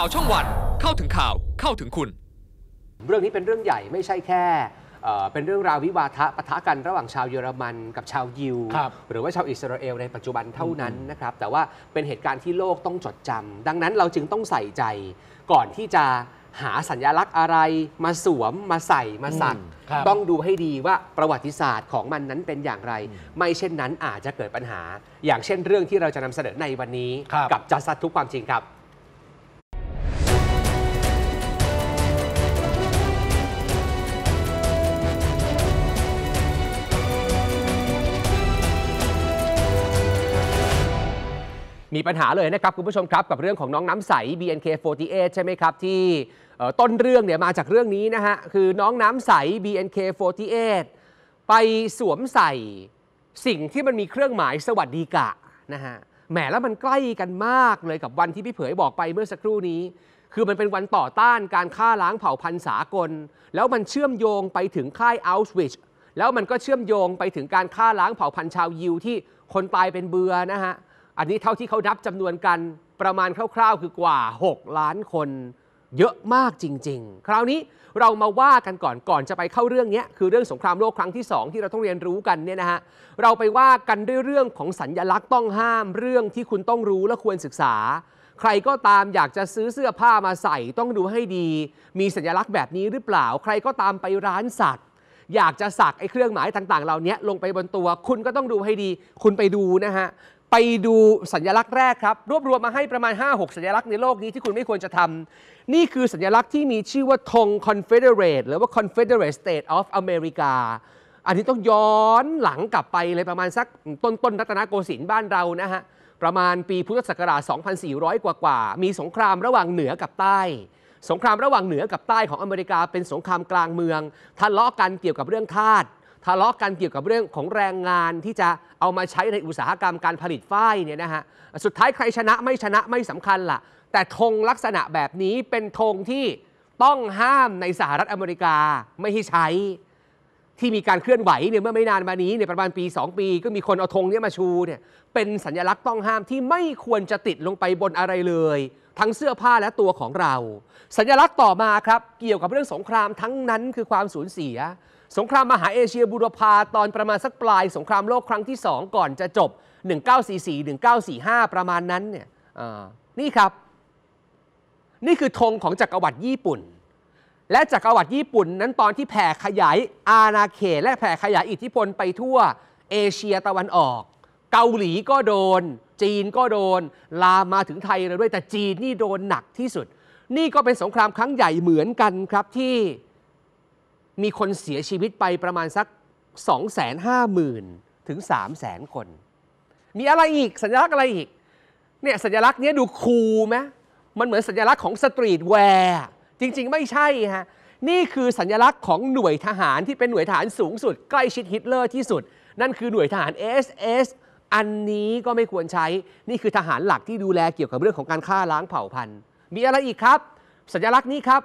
ข่าวช่องวันเข้าถึงข่าวเข้าถึงคุณ เรื่องนี้เป็นเรื่องใหญ่ไม่ใช่แค่เป็นเรื่องราววิวาทะปะทะกันระหว่างชาวเยอรมัน กับชาวยิวหรือว่าชาวอิสราเอลในปัจจุบันเท่านั้นนะครับแต่ว่าเป็นเหตุการณ์ที่โลกต้องจดจำ ดังนั้นเราจึงต้องใส่ใจก่อนที่จะหาสัญญลักษณ์อะไรมาสวมมาใส่มาสักต้องดูให้ดีว่าประวัติศาสตร์ของมันนั้นเป็นอย่างไร ไม่เช่นนั้นอาจจะเกิดปัญหา อย่างเช่นเรื่องที่เราจะนำเสนอในวันนี้กับจัสซัทุกความจริงครับมีปัญหาเลยนะครับคุณผู้ชมครับกับเรื่องของน้องน้ำใส BNK48 ใช่ไหมครับ ที่ต้นเรื่องเนี่ยมาจากเรื่องนี้นะฮะ คือน้องน้ำใส BNK48 ไปสวมใส่สิ่งที่มันมีเครื่องหมายสวัสดีกะนะฮะแหมแล้วมันใกล้กันมากเลยกับวันที่พี่เผยบอกไปเมื่อสักครู่นี้ คือมันเป็นวันต่อต้านการฆ่าล้างเผ่าพันธุ์สากลแล้วมันเชื่อมโยงไปถึงค่ายอัลสวิชแล้วมันก็เชื่อมโยงไปถึงการฆ่าล้างเผ่าพันธุ์ชาวยิวที่คนตายเป็นเบือนะฮะอันนี้เท่าที่เขานับจำนวนกันประมาณคร่าวๆ คือกว่า 6 ล้านคน เยอะมากจริงๆ คราวนี้เรามาว่ากันก่อนก่อนจะไปเข้าเรื่องนี้คือเรื่องสงครามโลกครั้งที่2ที่เราต้องเรียนรู้กันเนี่ยนะฮะเราไปว่ากันด้วยเรื่องของสัญญลักษณ์ต้องห้ามเรื่องที่คุณต้องรู้และควรศึกษา ใครก็ตามอยากจะซื้อเสื้อผ้ามาใส่ต้องดูให้ดี มีสัญลักษณ์แบบนี้หรือเปล่าใครก็ตามไปร้านสักอยากจะสักไอ้เครื่องหมายต่างๆเหล่านี้ลงไปบนตัวคุณก็ต้องดูให้ดี คุณไปดูนะฮะไปดูสัญลักษณ์แรกครับ รวบรวมมาให้ประมาณ 5-6 สัญลักษณ์ในโลกนี้ที่คุณไม่ควรจะทำนี่คือสัญลักษณ์ที่มีชื่อว่าธง Confederate หรือว่า Confederate State of America อันนี้ต้องย้อนหลังกลับไปเลย ประมาณสักต้นต้นรัตนโกสินทร์บ้านเรานะฮะประมาณปีพุทธศักราช 2,400 กว่ากว่ามีสงครามระหว่างเหนือกับใต้ สงครามระหว่างเหนือกับใต้ของอเมริกาเป็นสงครามกลางเมือง ทะเลาะกันเกี่ยวกับเรื่องทาสทะเลาะกันเกี่ยวกับเรื่องของแรงงานที่จะเอามาใช้ในอุตสาหกรรมการผลิตฝ้ายเนี่ยนะฮะสุดท้ายใครชนะไม่ชนะไม่สำคัญละ่ะแต่ธงลักษณะแบบนี้เป็นธงที่ต้องห้ามในสหรัฐอเมริกา ไม่ให้ใช้ที่มีการเคลื่อนไหวเนี่ยเมื่อไม่นานมานี้เนี่ยประมาณปี 2 ปี ก็มีคนเอาธงนี้มาชูเนี่ยเป็นสัญลักษณ์ต้องห้ามที่ไม่ควรจะติดลงไปบนอะไรเลยทั้งเสื้อผ้าและตัวของเรา สัญลักษณ์ต่อมาครับ เกี่ยวกับเรื่องสงครามทั้งนั้นคือความสูญเสีย สงครามมหาเอเชียบูรพาตอนประมาณสักปลาย สงครามโลกครั้งที่ 2 ก่อนจะจบ 1944-1945 ประมาณนั้นเนี่ยนี่ครับ นี่คือธงของจักรวรรดิญี่ปุ่น และจักรวรรดิญี่ปุ่น นั้นตอนที่แผ่ขยายอาณาเขตและแผ่ขยายอิทธิพลไปทั่วเอเชียตะวันออก เกาหลีก็โดนจีนก็โดน ลามมาถึงไทยเลยด้วยแต่จีนนี่โดนหนักที่สุด นี่ก็เป็นสงครามครั้งใหญ่เหมือนกันครับที่มีคนเสียชีวิตไปประมาณสัก 250,000 ถึง 300,000 คน มีอะไรอีกสัญลักษณ์อะไรอีกเนี่ยสัญลักษณ์นี้ดูคูลไหมมันเหมือนสัญลักษณ์ของสตรีทแวร์จริงๆไม่ใช่ฮะนี่คือสัญลักษณ์ของหน่วยทหารที่เป็นหน่วยทหารสูงสุดใกล้ชิดฮิตเลอร์ที่สุด นั่นคือหน่วยทหาร SS อันนี้ก็ไม่ควรใช้ นี่คือทหารหลักที่ดูแลเกี่ยวกับเรื่องของการฆ่าล้างเผ่าพันธุ์ มีอะไรอีกครับ สัญลักษณ์นี้ครับ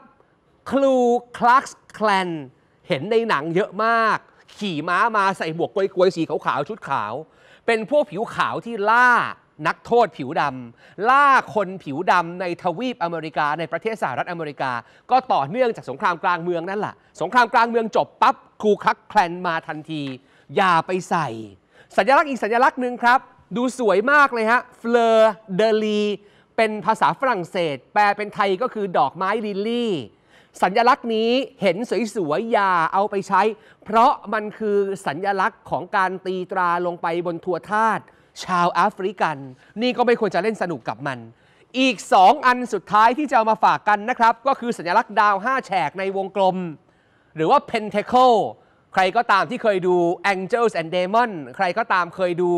คลูคลักส์แคลน เห็นในหนังเยอะมาก ขี่ม้ามาใส่หมวกกลวยๆสีขาวๆชุดขาว เป็นพวกผิวขาวที่ล่า นักโทษผิวดำ ล่าคนผิวดำในทวีปอเมริกาในประเทศสหรัฐอเมริกา ก็ต่อเนื่องจากสงครามกลางเมืองนั่นแหละสงครามกลางเมืองจบปั๊บครูคลักแคลนมาทันที อย่าไปใส่สัญลักษณ์อีกสัญลักษณ์หนึ่งครับ ดูสวยมากเลยฮะเฟลเดลีเป็นภาษาฝรั่งเศส แปลเป็นไทยก็คือดอกไม้ลิลลี่ สัญลักษณ์นี้เห็นสวยๆอย่าเอาไปใช้ เพราะมันคือสัญลักษณ์ของการตีตราลงไปบนทัวธาตชาวแอฟริกัน นี่ก็ไม่ควรจะเล่นสนุกกับมัน อีก2อันสุดท้ายที่จะเอามาฝากกันนะครับ ก็คือสัญลักษณ์ดาว 5 แฉกในวงกลม หรือว่าเพนเทคโลใครก็ตามที่เคยดู Angels and Demon ใครก็ตามเคยดู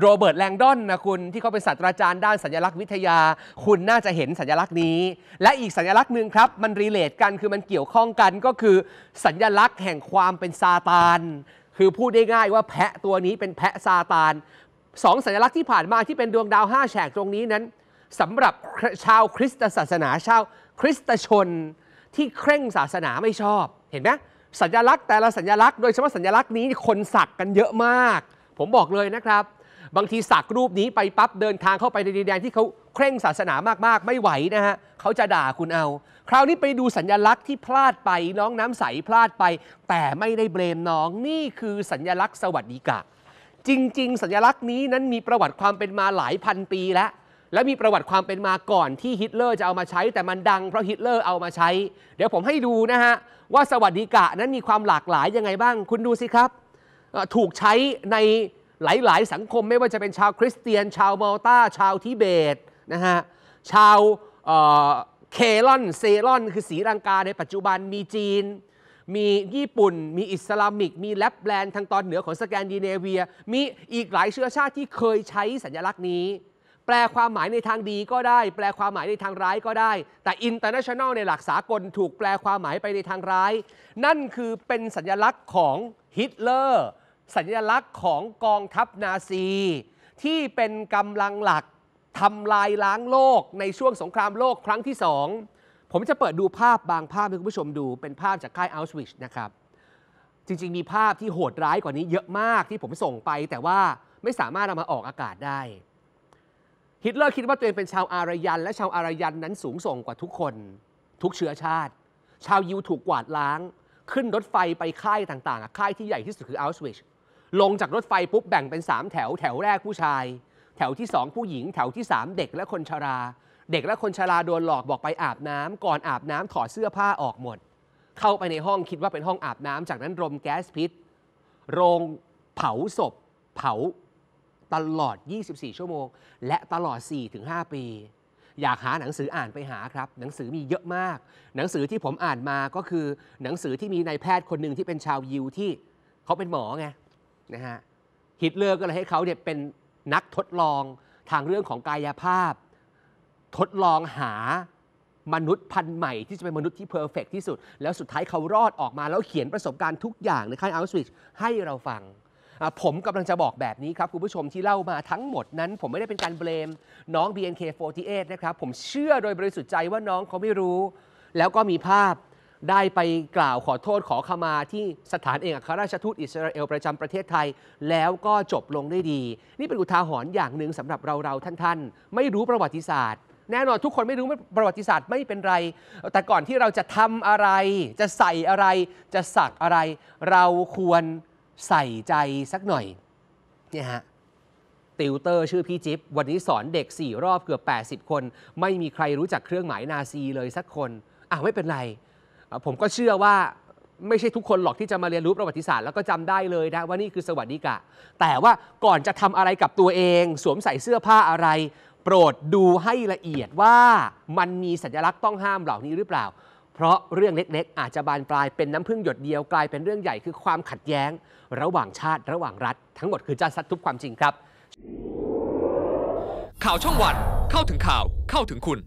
โรเบิร์ตแลงดอนนะคุณที่เขาเป็นศาสตราจารย์ด้านสัญลักษณ์วิทยา คุณน่าจะเห็นสัญลักษณ์นี้ และอีกสัญลักษณ์หนึ่งครับมันรีเลทกันคือมันเกี่ยวข้องกันก็คือสัญลักษณ์แห่งความเป็นซาตานคือพูดได้ง่ายว่าแพะตัวนี้เป็นแพะซาตานสองสัญลักษณ์ที่ผ่านมาที่เป็นดวงดาวห้าแฉกตรงนี้นั้นสำหรับชาวคริสตศาสนาชาวคริสตชนที่เคร่งศาสนาไม่ชอบเห็นไหมสัญลักษณ์แต่ละสัญลักษณ์โดยเฉพาะสัญลักษณ์นี้คนสักกันเยอะมาก ผมบอกเลยนะครับ บางทีสักรูปนี้ไปปั๊บเดินทางเข้าไปในดินแดนที่เขาเคร่งศาสนามากๆ ไม่ไหวนะฮะเขาจะด่าคุณเอา คราวนี้ไปดูสัญญลักษณ์ที่พลาดไปน้องน้ำใสพลาดไป แต่ไม่ได้เบรมน้องนี่คือสัญญลักษณ์สวัสดิกะ จริงๆ สัญญลักษณ์นี้นั้นมีประวัติความเป็นมาหลายพันปีแล้วและมีประวัติความเป็นมาก่อนที่ฮิตเลอร์จะเอามาใช้แต่มันดังเพราะฮิตเลอร์เอามาใช้ เดี๋ยวผมให้ดูนะฮะ ว่าสวัสดิกะนั้นมีความหลากหลายยังไงบ้าง คุณดูสิครับถูกใช้ในหลายๆ สังคมไม่ว่าจะเป็นชาวคริสเตียน ชาวมอลตาชาวทิเบตนะฮะชาวเคลอน เซลอน คือสีรังกาในปัจจุบันมีจีน มีญี่ปุ่นมีอิสลามิกมีแลปแลนด์ทางตอนเหนือของสแกนดิเนเวีย มีอีกหลายเชื้อชาติที่เคยใช้สัญลักษณ์นี้แปลความหมายในทางดีก็ได้ แปลความหมายในทางร้ายก็ได้ แต่อินเตอร์เนชั่นแนลในหลักสากลถูกแปลความหมายไปในทางร้าย นั่นคือเป็นสัญลักษณ์ของฮิตเลอร์ สัญลักษณ์ของกองทัพนาซีที่เป็นกำลังหลักทำลายล้างโลกในช่วงสงครามโลกครั้งที่สองผมจะเปิดดูภาพบางภาพให้คุณผู้ชมดูเป็นภาพจากค่ายอัลชวิชนะครับจริงๆมีภาพที่โหดร้ายกว่านี้เยอะมากที่ผมส่งไป แต่ว่าไม่สามารถนามาออกอากาศได้ฮิตเลอร์คิดว่าตัวเองเป็นชาวอารยัน และชาวอารยันนั้นสูงส่งกว่าทุกคน ทุกเชื้อชาติ ชาวยิวถูกกวาดล้าง ขึ้นรถไฟไปค่ายต่างๆ ค่ายที่ใหญ่ที่สุดคืออัลสวิชลงจากรถไฟปุ๊บแบ่งเป็น 3 แถวแถวแรกผู้ชาย แถวที่ 2 ผู้หญิง แถวที่ 3 เด็กและคนชรา เด็กและคนชราโดนหลอกบอกไปอาบน้ำ ก่อนอาบน้ำถอดเสื้อผ้าออกหมดเข้าไปในห้องคิดว่าเป็นห้องอาบน้ำ จากนั้นรมแก๊สพิษโรงเผาศพ เผาตลอด 24 ชั่วโมง และตลอด 4-5 ปี อยากหาหนังสืออ่านไปหาครับ หนังสือมีเยอะมาก หนังสือที่ผมอ่านมาก็คือหนังสือที่มีนายแพทย์คนหนึ่งที่เป็นชาวยิวที่เขาเป็นหมอไง นะฮะฮิตเลอร์ก็เลยให้เขาเนี่ยเป็นนักทดลองทางเรื่องของกายภาพ ทดลองหามนุษย์พันธุ์ใหม่ที่จะเป็นมนุษย์ที่เพอร์เฟกที่สุด แล้วสุดท้ายเขารอดออกมาแล้วเขียนประสบการณ์ทุกอย่างในค่ายอัลสวิชให้เราฟังผมกำลังจะบอกแบบนี้ครับ คุณผู้ชมที่เล่ามาทั้งหมดนั้น ผมไม่ได้เป็นการเบลมน้อง BNK48 นะครับ ผมเชื่อโดยบริสุทธิ์ใจว่าน้องเขาไม่รู้ แล้วก็มีภาพได้ไปกล่าวขอโทษขอขมาที่สถานเอกอัครราชทูตอิสราเอลประจำประเทศไทย แล้วก็จบลงได้ดี นี่เป็นอุทาหรณ์อย่างหนึ่งสำหรับเราเราท่าน ๆ ไม่รู้ประวัติศาสตร์แน่นอน ทุกคนไม่รู้ประวัติศาสตร์ไม่เป็นไร แต่ก่อนที่เราจะทำอะไร จะใส่อะไร จะสักอะไร เราควรใส่ใจสักหน่อยเนี่ยฮะ ติวเตอร์ชื่อพี่จิ๊บวันนี้สอนเด็ก 4 รอบเกือบ80 คน ไม่มีใครรู้จักเครื่องหมายนาซีเลยสักคน อ่ะ ไม่เป็นไร ผมก็เชื่อว่าไม่ใช่ทุกคนหรอกที่จะมาเรียนรู้ประวัติศาสตร์ แล้วก็จำได้เลยนะว่านี่คือสวัสดิกะ แต่ว่าก่อนจะทำอะไรกับตัวเอง สวมใส่เสื้อผ้าอะไร โปรดดูให้ละเอียดว่ามันมีสัญลักษณ์ต้องห้ามเหล่านี้หรือเปล่าเพราะเรื่องเล็ก ๆ อาจจะบานปลายเป็นน้ำพึ่งหยดเดียวกลายเป็นเรื่องใหญ่คือความขัดแย้ง ระหว่างชาติระหว่างรัฐ ทั้งหมดคือจะซัดทุบความจริงครับ ข่าวช่องวันเข้าถึงข่าวเข้าถึงคุณ